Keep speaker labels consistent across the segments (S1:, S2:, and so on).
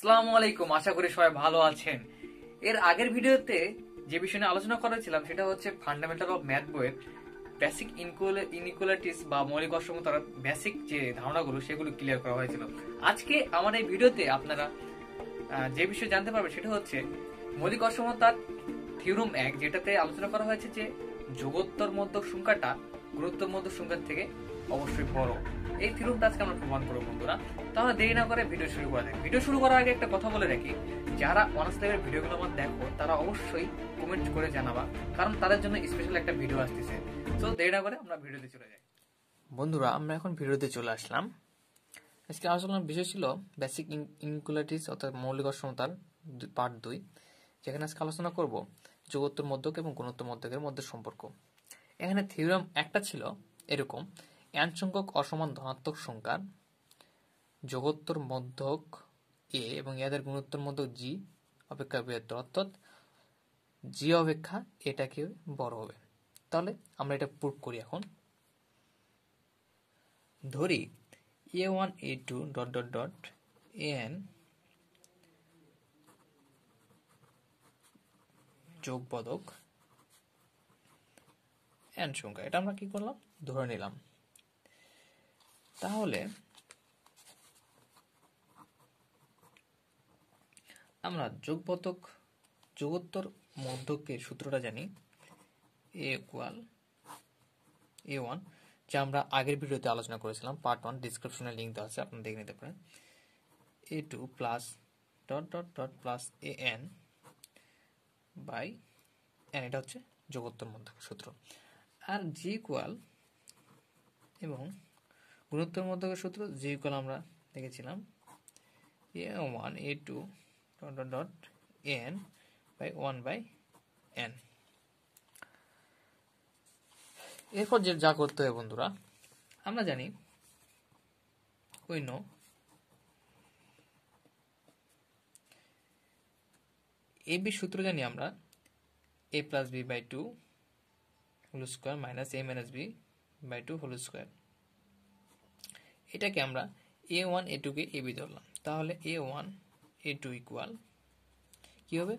S1: সালাম আলাইকুম আশা করি সবাই ভালো আছেন এর আগের ভিডিওতে যে বিষয় নিয়ে আলোচনা করেছিলাম সেটা হচ্ছে ফান্ডামেন্টাল অফ ম্যাথ বইয়ের বেসিক ইনকুয়ালিটিস বা মৌলিক অসমতার বেসিক যে ধারণাগুলো সেগুলো ক্লিয়ার করা হয়েছিল আজকে আমার এই ভিডিওতে আপনারা যে বিষয়ে জানতে পারবেন সেটা হচ্ছে মৌলিক অসমতার থিওরম এক যেটাতে আলোচনা করা হয়েছে যে যুগোত্তর মধ্য সংখ্যাটা গুরুত্ব মধ্য সংখ্যার থেকে অবশ্যই বড় এই থিওরামটা আজকে আমরা প্রমাণ করবো বন্ধুরা তাহলে দেরি না করে ভিডিও শুরু করা যাক ভিডিও শুরু করার আগে একটা কথা বলে রাখি যারা অনার্স লেভের ভিডিওগুলো আমার দেখো তারা অবশ্যই কমেন্ট করে জানাবা কারণ তাদের জন্য স্পেশাল একটা ভিডিও আসতেছে তো দেরি না করে আমরা ভিডিওতে চলে যাই বন্ধুরা আমরা এখন ভিডিওতে চলে আসলাম আজকে আলোচনার বিষয় ছিল বেসিক ইনকুলারিটিস অর্থাৎ মৌলিক অসমতার পার্ট দুই যেখানে আজকে আলোচনা করব যুগোত্তর মধ্যক এবং গুণোত্তর মধ্যকের মধ্যে সম্পর্ক এখানে থিওরাম একটা ছিল এরকম এন সংখ্যক অসমান ধনাত্মক সংখ্যার জগত্তর মধ্যক এ এবং এদের গুণোত্তর মধ্যক জি অপেক্ষা বৃহত্তর অর্থাৎ জি অপেক্ষা এটাকে বড় হবে তাহলে আমরা এটা প্রুভ করি এখন ধরি a one a two dot dot dot n যোগ বদক এন সংখ্যা এটা আমরা কি করলাম ধরে নিলাম তাহলে আমরা যোগপতক যোগোত্তর মধ্যকের সূত্রটা জানি এ ইকুয়াল এ ওয়ান যা আমরা আগের ভিডিওতে আলোচনা করেছিলাম পার্ট ওয়ান ডিসক্রিপশনে লিঙ্ক দেওয়া আছে আপনি দেখে নিতে পারেন a two plus dot dot dot plus a n by n এটা হচ্ছে যোগোত্তর মধ্যকের সূত্র আর জি ইকুয়াল এবং গুণোত্তর মধ্যকার সূত্র জি ইকুয়াল আমরা দেখেছিলাম a one a two dot dot dot n by one by n এরপর যে যা করতে হয় বন্ধুরা আমরা জানি উই নো এ বি সূত্র জানি আমরা a plus b by two whole square minus a minus b by two whole square এটাকে আমরা এ ওয়ান এ টুকে এ বি ধরলাম তাহলে a one a two equal কী হবে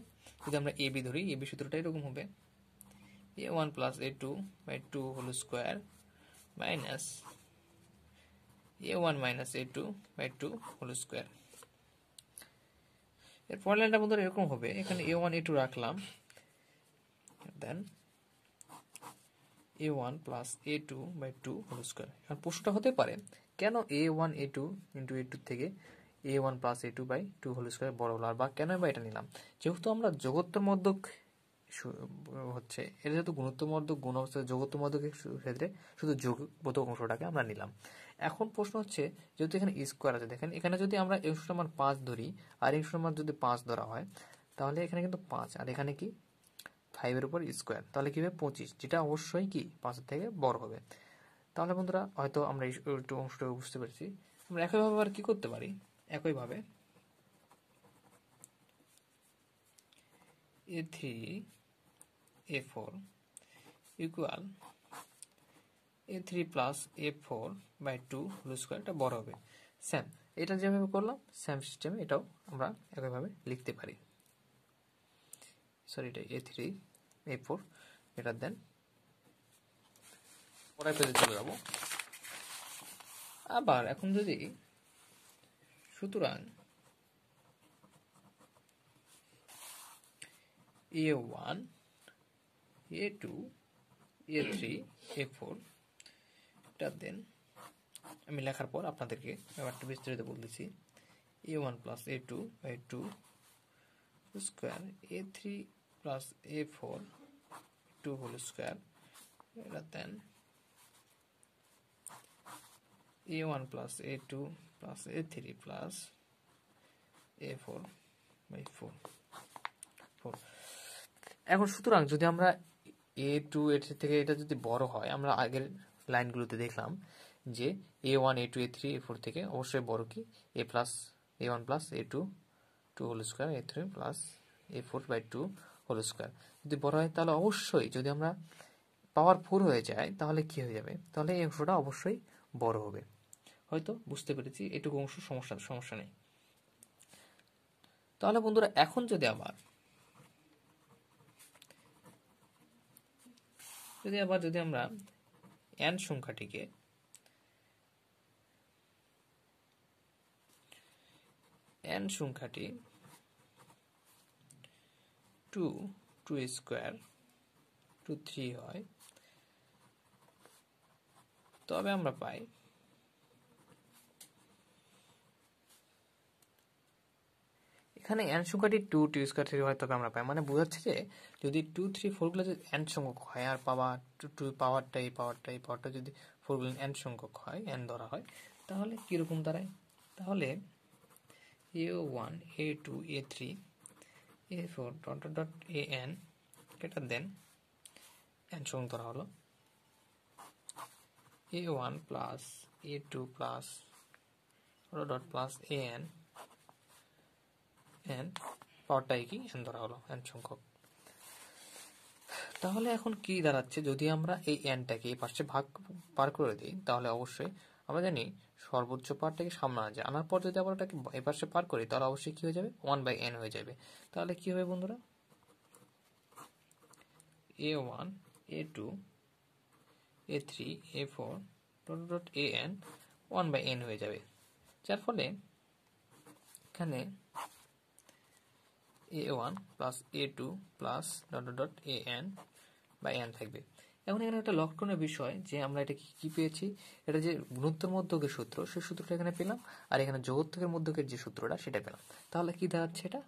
S1: যদি আমরা এ বি ধরি এ বি সূত্রটা এরকম হবে a one plus a two by two whole square minus a one minus a two by two whole square এর পরের লাইনটা মধ্যে এরকম হবে এখানে এ ওয়ান এ টু রাখলাম then a one plus a two by two whole square এখন প্রশ্নটা হতে পারে কেন a one a two into a two থেকে a one plus a two by two whole square বড় হলো আর বা কেন বা এটা নিলাম যেহেতু আমরা জগত্তর মধ্যক হচ্ছে এটা যেহেতু গুণত্বমর্ধক গুণ অবস্থা যোগোত্তমর্ধকের ক্ষেত্রে শুধু যোগবোধক অংশটাকে আমরা নিলাম এখন প্রশ্ন হচ্ছে যেহেতু এখানে স্কোয়ার e আছে দেখেন এখানে যদি আমরা এই সমান পাঁচ ধরি আর এই সমান যদি পাঁচ ধরা হয় তাহলে এখানে কিন্তু পাঁচ আর এখানে কি ফাইভের উপর স্কোয়ার তাহলে কী হবে পঁচিশ যেটা অবশ্যই কি পাঁচের থেকে বড় হবে তাহলে বন্ধুরা হয়তো আমরা এই একটু অংশটা বুঝতে পেরেছি আমরা একইভাবে আর কি করতে পারি একইভাবে a three a four equal a three plus a four by two whole square এটা বড় হবে স্যাম এটা যেভাবে করলাম স্যাম সিস্টেমে এটাও আমরা একইভাবে লিখতে পারি সরি এটা a three a four greater than পরের পেজে চলে যাব আবার এখন যদি সুতরাং a one a two a three a four এটা দেন আমি লেখার পর আপনাদেরকে ব্যাপারটা বিস্তারিত বলতেছি a one plus a two a two square a three plus a four two whole square a two plus a three plus a four by four four এখন সুতরাং যদি আমরা এ টু থ্রি থেকে এটা যদি বড় হয় আমরা আগের লাইনগুলোতে দেখলাম যে a one a two a three a four থেকে অবশ্যই বড় কি a plus a one plus a two two whole square a three plus a four by two whole square যদি বড় হয় তাহলে অবশ্যই যদি আমরা পাওয়ার ফোর হয়ে যায় তাহলে কি হয়ে যাবে তাহলে এই অংশটা অবশ্যই বড় হবে হয়তো বুঝতে পেরেছি এটুকু অংশ সমস্যা সমস্যা নেই তাহলে বন্ধুরা এখন যদি আবার যদি আবার যদি আমরা এন সংখ্যাটিকে এন সংখ্যাটি two two square two three হয় তবে আমরা পাই এখানে এন সংখ্যাটি টু টু স্কোয়ার থ্রি হয় তবে আমরা পাই মানে বোঝাচ্ছে যে যদি টু থ্রি ফোরগুলো যদি এন সংখ্যক হয় আর পাওয়া টু টু পাওয়ার এই পাওয়ার এই পাওয়ারটা যদি ফোরগুলো এন সংখ্যক হয় এন ধরা হয় তাহলে কীরকম দাঁড়ায় তাহলে a1 a2 a3 a4 dot dot dot an greater than n সমান ধরা হলো a1 plus a2 plus dot dot plus an n পাওয়ারটাই কি n ধরা হলো n সংখ্যক তাহলে এখন কি দাঁড়াচ্ছে যদি আমরা এই এনটাকে এই পাশে ভাগ পার করে দিই তাহলে অবশ্যই আমরা জানি সর্বোচ্চ পারটাকে সামনে আনা যায় আনার পর যদি আবার ওটাকে এপাশে পার করি তাহলে অবশ্যই কী হয়ে যাবে ওয়ান বাই এন হয়ে যাবে তাহলে কী হবে বন্ধুরা a one a two a three a four dot dot a n one by n হয়ে যাবে যার ফলে এখানে a one plus a two plus dot dot a n by n থাকবে এখন এখানে একটা লক্ষণের বিষয় যে আমরা এটা কি পেয়েছি এটা যে গুণোত্তর মধ্যকের সূত্র সেই সূত্রটা এখানে পেলাম আর এখানে যোগোত্তকের মধ্যকের যে সূত্রটা সেটা পেলাম তাহলে কি দাঁড়াচ্ছে এটা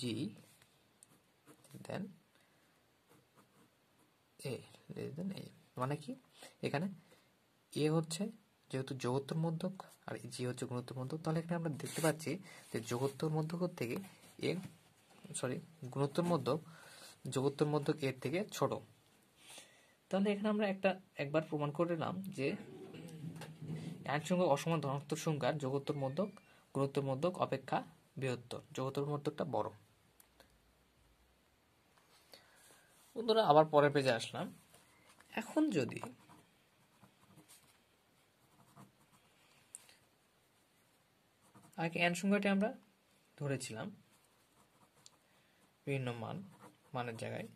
S1: জি দেন এ দেন এ মানে কি এখানে এ হচ্ছে যেহেতু যোগোত্তর মধ্যক আর জি হচ্ছে গুণোত্তর মধ্যক তাহলে এখানে আমরা দেখতে পাচ্ছি যে যোগোত্তর মধ্যক থেকে এ সরি গুণোত্তর মধ্যক যোগোত্তর মধ্যক এর থেকে ছোট তাহলে এখানে আমরা একটা একবার প্রমাণ করে নিলাম যে এক সংখ্যক অসমান ধনাত্মক সংখ্যার যোগোত্তর মধ্যক গুণোত্তর মধ্যক অপেক্ষা বৃহত্তর যোগোত্তর মধ্যকটা বড় বন্ধুরা আবার পরের পেজে আসলাম এখন যদি আগে এন সংখ্যাটি আমরা ধরেছিলাম বিভিন্ন মান মানের জায়গায়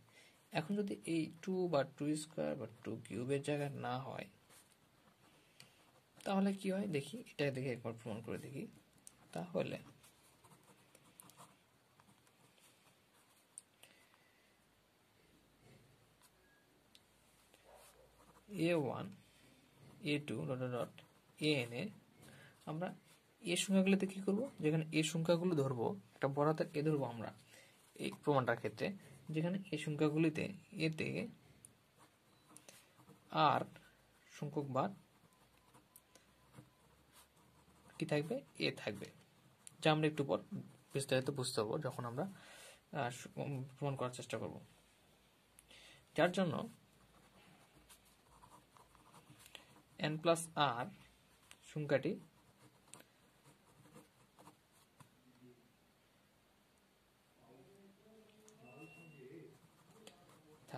S1: এখন যদি এই টু বা টু স্কোয়ার বা টু কিউবের জায়গায় না হয় তাহলে কি হয় দেখি এটা দেখে একবার প্রমাণ করে দেখি তাহলে a one a two dot dot a n a আমরা এ সংখ্যাগুলোতে কি করব যেখানে এ সংখ্যাগুলো ধরবো একটা বরাতের এ ধরবো আমরা এই প্রমাণটার ক্ষেত্রে যেখানে এই সংখ্যাগুলিতে এতে আর সংখ্যক বার কি থাকবে এ থাকবে যা আমরা একটু পর বিস্তারিত বুঝতে পারবো যখন আমরা প্রমাণ করার চেষ্টা করব যার জন্য এন প্লাস আর সংখ্যাটি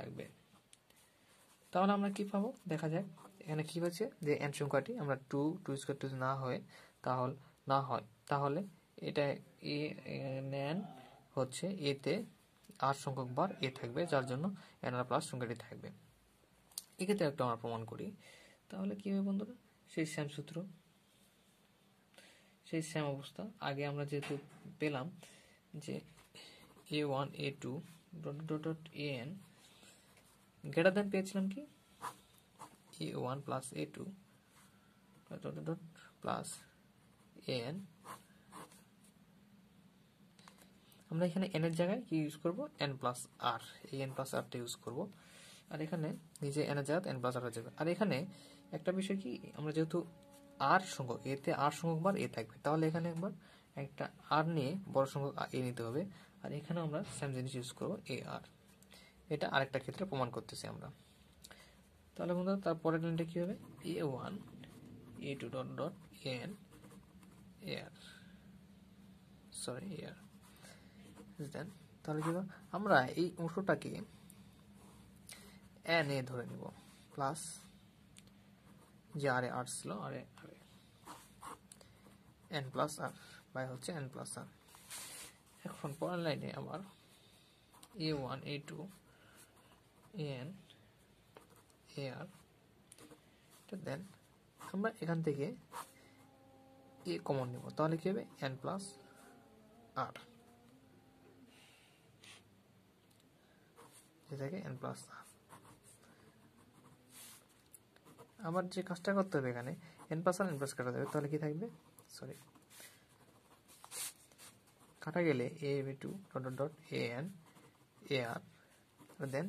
S1: থাকবে তাহলে আমরা কি পাবো দেখা যাক এখানে কি হয়েছে যে এন সংখ্যাটি আমরা টু টু স্কোয়ার টু না হয় তাহলে না হয় তাহলে এটা এ এন হচ্ছে এতে আর সংখ্যক বার এ থাকবে যার জন্য এন আর প্লাস সংখ্যাটি থাকবে এক্ষেত্রে একটা আমরা প্রমাণ করি তাহলে কী হবে বন্ধুরা সেই শ্যাম সূত্র সেই শ্যাম অবস্থা আগে আমরা যেহেতু পেলাম যে a one a two dot dot dot a n greater than পেয়েছিলাম কি a one plus a two plus n আমরা এখানে এন এর জায়গায় কি ইউজ করবো এন প্লাস আর এই এন প্লাস আরটা ইউজ করবো আর এখানে নিজে এন এর জায়গায় এন প্লাস আর হয়ে যাবে আর এখানে একটা বিষয় কি আমরা যেহেতু আর সংখ্যক এতে আর সংখ্যক বার এ থাকবে তাহলে এখানে একবার একটা আর নিয়ে বড় সংখ্যক এ নিতে হবে আর এখানে আমরা সেম জিনিস ইউজ করবো এ আর এটা আরেকটা ক্ষেত্রে প্রমাণ করতেছি আমরা তাহলে বন্ধু তার পরের লাইনটা কী হবে a one a two dot dot n air sorry air then তাহলে কী আমরা এই অংশটাকে এন এ ধরে নিব প্লাস যে আর এ আর ছিল r a r n plus r by হচ্ছে এন প্লাস আর এখন পরের লাইনে আমার a one a two n a r then আমরা এখান থেকে এ কমন নেব তাহলে কী হবে এন প্লাস আর এটাকে এন প্লাস আর আবার যে কাজটা করতে হবে এখানে n plus r n plus কাটা যাবে তাহলে কি থাকবে সরি কাটা গেলে a b two dot dot dot a n a r then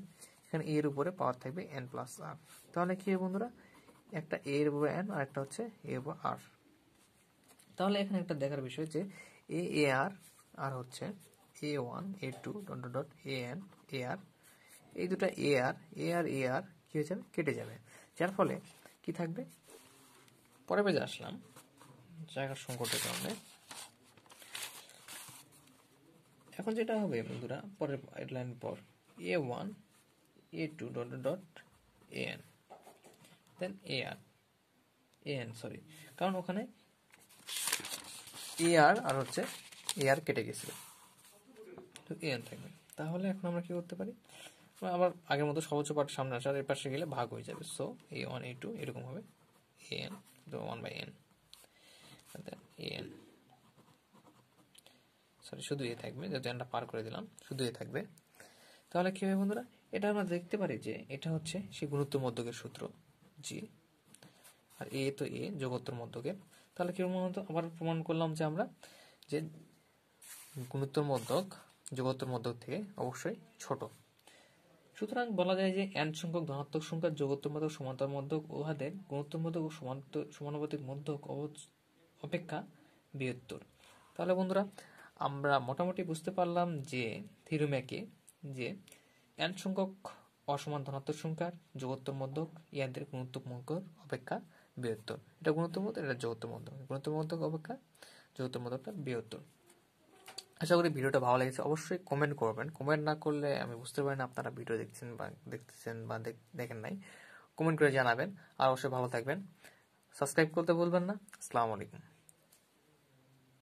S1: এখানে এর উপরে পাওয়ার থাকবে এন প্লাস আর তাহলে কি বন্ধুরা একটা এ এর উপরে এন আর একটা হচ্ছে এ উপর আর তাহলে এখানে একটা দেখার বিষয় যে এ এ আর আর হচ্ছে a one a two dot dot a n a r এই দুটো এ আর এ আর এ আর কী হয়ে যাবে কেটে যাবে যার ফলে কি থাকবে পরে পেজে আসলাম জায়গার সংকটের কারণে এখন যেটা হবে বন্ধুরা পরের লাইন পর a one a2 dot dot an then ar an sorry কারণ ওখানে ar আর হচ্ছে ar কেটে গেছিল তো an থাকবে তাহলে এখন আমরা কি করতে পারি আবার আগের মতো সহজ পাঠ সামনে আসার এর পাশে গেলে ভাগ হয়ে যাবে so a one a two এরকম হবে a n one by n a n sorry শুধু এ থাকবে যেহেতু এনটা পার করে দিলাম শুধু এ থাকবে তাহলে কী হবে বন্ধুরা এটা আমরা দেখতে পারি যে এটা হচ্ছে সেই গুরুত্ব মধ্যকের সূত্র জি আর এ তো এ জগত্তর মধ্যকের তাহলে কেমন হতো আবার প্রমাণ করলাম যে আমরা যে গুরুত্বর মধ্যক জগত্তর মধ্যক থেকে অবশ্যই ছোট সুতরাং বলা যায় যে এন সংখ্যক ধনাত্মক সংখ্যার জগত্তর মধ্যক সমান্তর মধ্যক উহাদের গুরুত্ব মধ্যক ও সমানুপাতিক মধ্যক অপেক্ষা বৃহত্তর তাহলে বন্ধুরা আমরা মোটামুটি বুঝতে পারলাম যে থিরুম্যাকে যে এন সংখ্যক অসমান ধনাত্মক সংখ্যার যোগোত্তর মধ্যক ইয়াদের গুণোত্তর মধ্যক অপেক্ষা বৃহত্তর এটা গুণোত্তর মধ্যক এটা যোগোত্তর মধ্যক গুণোত্তর মধ্যক অপেক্ষা যোগোত্তর মধ্যকটা বৃহত্তর আশা করি ভিডিওটা ভালো লেগেছে অবশ্যই কমেন্ট করবেন কমেন্ট না করলে আমি বুঝতে পারি না আপনারা ভিডিও দেখছেন বা দেখতেছেন বা দেখেন নাই কমেন্ট করে জানাবেন আর অবশ্যই ভালো থাকবেন সাবস্ক্রাইব করতে বলবেন না আসসালামু আলাইকুম